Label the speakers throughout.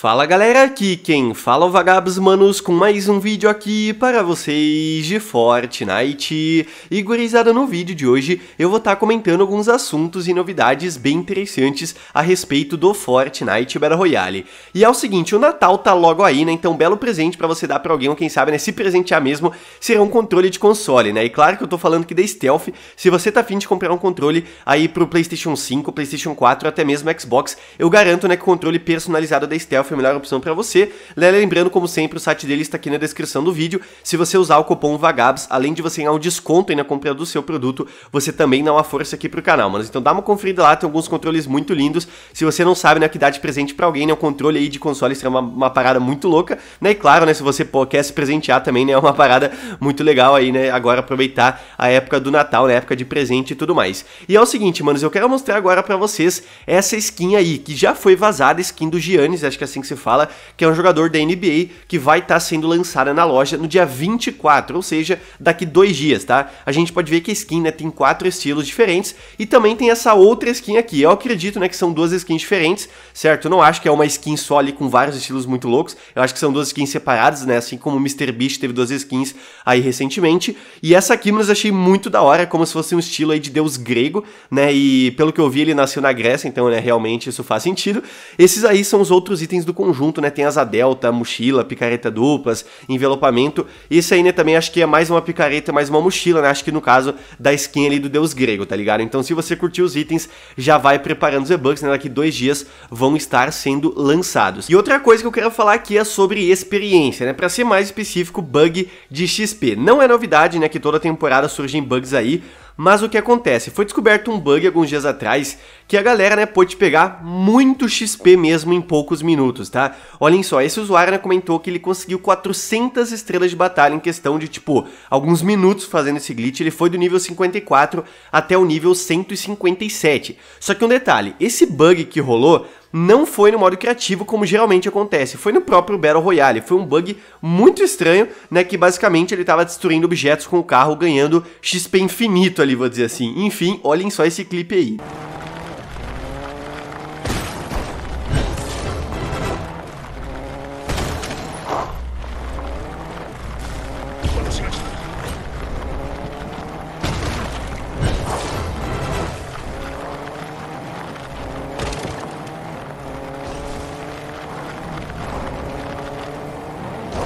Speaker 1: Fala galera, aqui quem fala é o Vagabos Manos com mais um vídeo aqui para vocês de Fortnite. E gurizada, no vídeo de hoje eu vou estar tá comentando alguns assuntos e novidades bem interessantes a respeito do Fortnite Battle Royale. E é o seguinte, o Natal tá logo aí, né, então belo presente para você dar para alguém, ou quem sabe, né, se presentear mesmo, será um controle de console, né. E claro que eu tô falando que da Stealth, se você tá afim de comprar um controle aí pro Playstation 5, Playstation 4, até mesmo Xbox, eu garanto, né, que o controle personalizado da Stealth a melhor opção para você. Lembrando, como sempre, o site dele está aqui na descrição do vídeo. Se você usar o cupom VAGABS, além de você ganhar um desconto aí na compra do seu produto, você também dá uma força aqui pro canal, mano. Então dá uma conferida lá, tem alguns controles muito lindos. Se você não sabe, né, que dá de presente para alguém, né, o controle aí de console será é uma, uma, parada muito louca, né? E claro, né, se você pô, quer se presentear também, né, é uma parada muito legal aí, né, agora aproveitar a época do Natal, né, época de presente e tudo mais. E é o seguinte, manos, eu quero mostrar agora para vocês essa skin aí, que já foi vazada, skin do Giannis, acho que assim assim que se fala, que é um jogador da NBA que vai estar tá sendo lançada na loja no dia 24, ou seja, daqui dois dias, tá? A gente pode ver que a skin né, tem quatro estilos diferentes e também tem essa outra skin aqui. Eu acredito né, que são duas skins diferentes, certo? Eu não acho que é uma skin só ali com vários estilos muito loucos, eu acho que são duas skins separadas, né? Assim como o Mr. Beast teve duas skins aí recentemente. E essa aqui, mas achei muito da hora, como se fosse um estilo aí de deus grego, né? E pelo que eu vi, ele nasceu na Grécia, então né, realmente isso faz sentido. Esses aí são os outros itens do conjunto, né? Tem asa delta, mochila, picareta duplas, envelopamento. Isso aí, né, também acho que é mais uma picareta, mais uma mochila, né? Acho que no caso da skin ali do deus grego, tá ligado? Então se você curtiu os itens, já vai preparando os e né? Daqui dois dias vão estar sendo lançados. E outra coisa que eu quero falar aqui é sobre experiência, né? Pra ser mais específico, bug de XP. Não é novidade, né, que toda temporada surgem bugs aí, mas o que acontece? Foi descoberto um bug alguns dias atrás que a galera, né, pôde pegar muito XP mesmo em poucos minutos, tá? Olhem só, esse usuário, né, comentou que ele conseguiu 400 estrelas de batalha em questão de, tipo, alguns minutos fazendo esse glitch, ele foi do nível 54 até o nível 157. Só que um detalhe, esse bug que rolou não foi no modo criativo como geralmente acontece, foi no próprio Battle Royale. Foi um bug muito estranho, né, que basicamente ele estava destruindo objetos com o carro ganhando XP infinito ali, vou dizer assim. Enfim, olhem só esse clipe aí.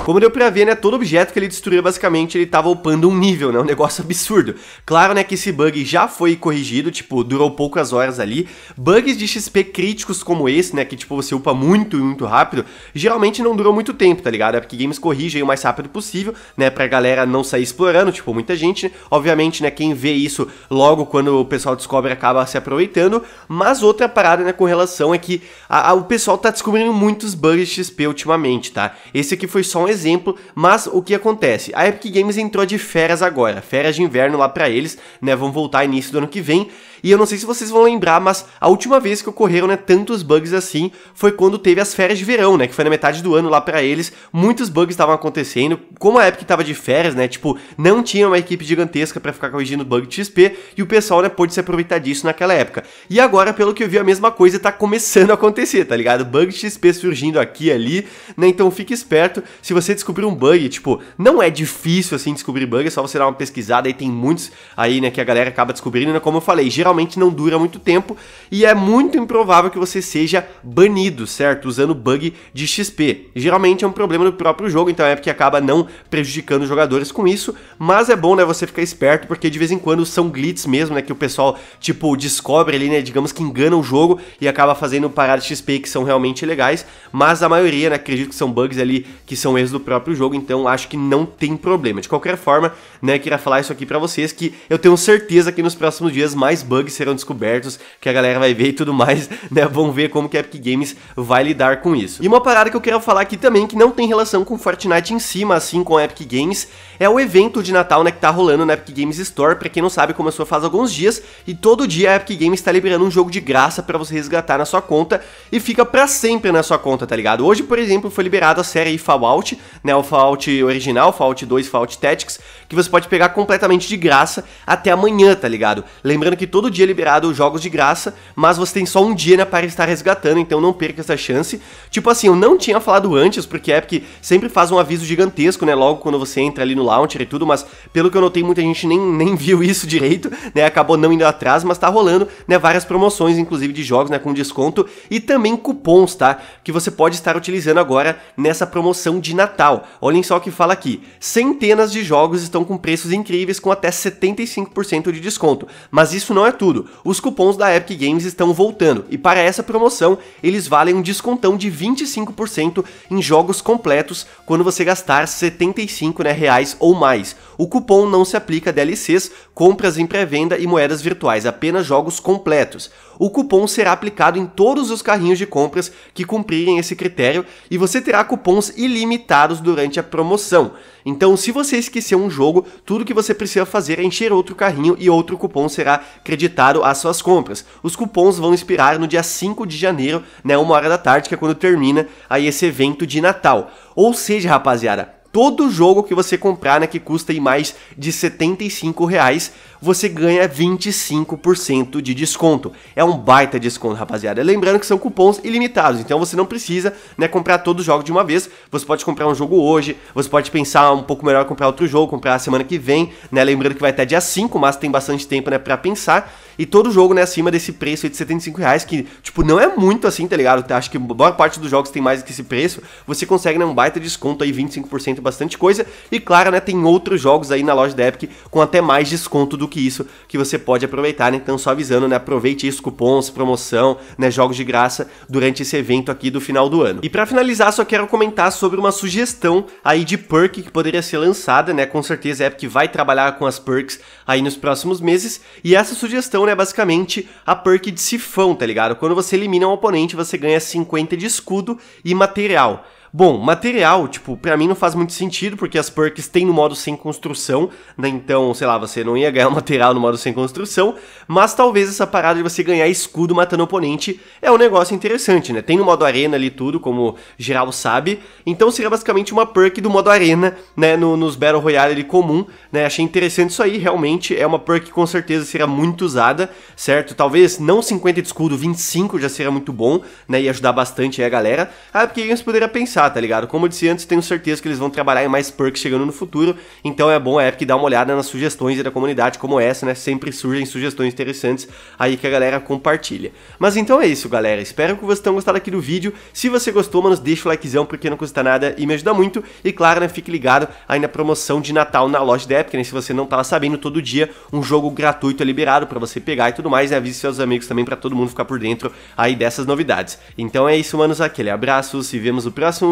Speaker 1: Como deu pra ver, né, todo objeto que ele destruía, basicamente, ele tava upando um nível, né, um negócio absurdo. Claro, né, que esse bug já foi corrigido, tipo, durou poucas horas ali. Bugs de XP críticos como esse, né, que, tipo, você upa muito e muito rápido, geralmente não duram muito tempo, tá ligado? É porque games corrigem o mais rápido possível, né, pra galera não sair explorando, tipo, muita gente, obviamente, né, quem vê isso logo quando o pessoal descobre acaba se aproveitando, mas outra parada, né, com relação é que a, a, o pessoal tá descobrindo muitos bugs de XP ultimamente, tá? Esse aqui foi só um exemplo, mas o que acontece? A Epic Games entrou de férias agora, férias de inverno lá para eles, né? Vão voltar início do ano que vem. E eu não sei se vocês vão lembrar, mas a última vez que ocorreram, né, tantos bugs assim, foi quando teve as férias de verão, né, que foi na metade do ano lá para eles. Muitos bugs estavam acontecendo. Como a Epic tava de férias, né, tipo, não tinha uma equipe gigantesca para ficar corrigindo bug de XP, e o pessoal, né, pôde se aproveitar disso naquela época. E agora, pelo que eu vi, a mesma coisa tá começando a acontecer, tá ligado? Bug de XP surgindo aqui e ali, né? Então fique esperto se você você descobrir um bug, tipo, não é difícil assim descobrir bug, é só você dar uma pesquisada e tem muitos aí, né, que a galera acaba descobrindo, né? Como eu falei, geralmente não dura muito tempo e é muito improvável que você seja banido, certo? Usando bug de XP. Geralmente é um problema do próprio jogo, então é porque acaba não prejudicando os jogadores com isso, mas é bom, né, você ficar esperto, porque de vez em quando são glitches mesmo, né, que o pessoal, tipo, descobre ali, né, digamos que engana o jogo e acaba fazendo paradas XP que são realmente legais, mas a maioria, né, acredito que são bugs ali que são erros do próprio jogo, então acho que não tem problema. De qualquer forma, né, queria falar isso aqui para vocês que eu tenho certeza que nos próximos dias mais bugs serão descobertos, que a galera vai ver e tudo mais, né? vão ver como que a Epic Games vai lidar com isso. E uma parada que eu quero falar aqui também que não tem relação com Fortnite em si, mas sim com a Epic Games, é o evento de Natal, né, que tá rolando na Epic Games Store. Para quem não sabe, começou faz alguns dias e todo dia a Epic Games tá liberando um jogo de graça para você resgatar na sua conta e fica para sempre na sua conta, tá ligado? Hoje, por exemplo, foi liberada a série Fallout né, o Fallout original, Fallout 2, Fallout Tactics, que você pode pegar completamente de graça até amanhã, tá ligado? Lembrando que todo dia é liberado jogos de graça, mas você tem só um dia né, para estar resgatando, então não perca essa chance. Tipo assim, eu não tinha falado antes, porque a Epic sempre faz um aviso gigantesco, né, logo quando você entra ali no launcher e tudo, mas pelo que eu notei, muita gente nem, nem viu isso direito, né, acabou não indo atrás, mas tá rolando, né, várias promoções, inclusive de jogos, né, com desconto e também cupons, tá, que você pode estar utilizando agora nessa promoção de Natal Natal. Olhem só o que fala aqui. Centenas de jogos estão com preços incríveis com até 75% de desconto. Mas isso não é tudo. Os cupons da Epic Games estão voltando e para essa promoção eles valem um descontão de 25% em jogos completos quando você gastar 75 né, reais ou mais. O cupom não se aplica a DLCs, compras em pré-venda e moedas virtuais, apenas jogos completos. O cupom será aplicado em todos os carrinhos de compras que cumprirem esse critério e você terá cupons ilimitados caros durante a promoção. Então, se você esquecer um jogo, tudo que você precisa fazer é encher outro carrinho e outro cupom será creditado às suas compras. Os cupons vão expirar no dia 5 de janeiro, né, uma hora da tarde, que é quando termina aí esse evento de Natal. Ou seja, rapaziada, todo jogo que você comprar, né, que custa aí mais de R$ 75, reais, você ganha 25% de desconto. É um baita desconto, rapaziada. Lembrando que são cupons ilimitados, então você não precisa, né, comprar todo o jogo de uma vez. Você pode comprar um jogo hoje, você pode pensar um pouco melhor comprar outro jogo, comprar a semana que vem, né? Lembrando que vai até dia 5, mas tem bastante tempo, né, para pensar. E todo jogo, né, acima desse preço de 75 reais, que, tipo, não é muito assim, tá ligado? Acho que boa parte dos jogos tem mais do que esse preço. Você consegue, né, um baita desconto aí, 25% tem bastante coisa. E claro, né, tem outros jogos aí na loja da Epic com até mais desconto do que isso que você pode aproveitar, né? Então só avisando, né, aproveite isso, cupons, promoção, né, jogos de graça durante esse evento aqui do final do ano. E para finalizar, só quero comentar sobre uma sugestão aí de perk que poderia ser lançada, né? Com certeza a Epic vai trabalhar com as perks aí nos próximos meses. E essa sugestão, né, basicamente a perk de sifão, tá ligado? Quando você elimina um oponente, você ganha 50 de escudo e material. Bom, material, tipo, para mim não faz muito sentido, porque as perks tem no modo sem construção, né? Então, sei lá, você não ia ganhar material no modo sem construção, mas talvez essa parada de você ganhar escudo matando oponente é um negócio interessante, né? Tem no modo arena ali tudo, como geral sabe. Então seria basicamente uma perk do modo arena, né? No, nos Battle Royale ali comum, né? Achei interessante isso aí, realmente. É uma perk que com certeza será muito usada, certo? Talvez não 50 de escudo, 25 já seria muito bom, né? E ajudar bastante aí a galera. Ah, porque a gente poderia pensar Tá, tá ligado? Como eu disse antes, tenho certeza que eles vão trabalhar em mais perks chegando no futuro, então é bom a Epic dar uma olhada nas sugestões da comunidade como essa, né? Sempre surgem sugestões interessantes aí que a galera compartilha. Mas então é isso, galera. Espero que vocês tenham gostado aqui do vídeo. Se você gostou, mano, deixa o likezão porque não custa nada e me ajuda muito. E claro, né, fique ligado aí na promoção de Natal na loja da Epic, né? Se você não tava tá sabendo, todo dia um jogo gratuito é liberado para você pegar e tudo mais, né? Avise seus amigos também para todo mundo ficar por dentro aí dessas novidades. Então é isso, manos. Aquele abraço, se vemos no próximo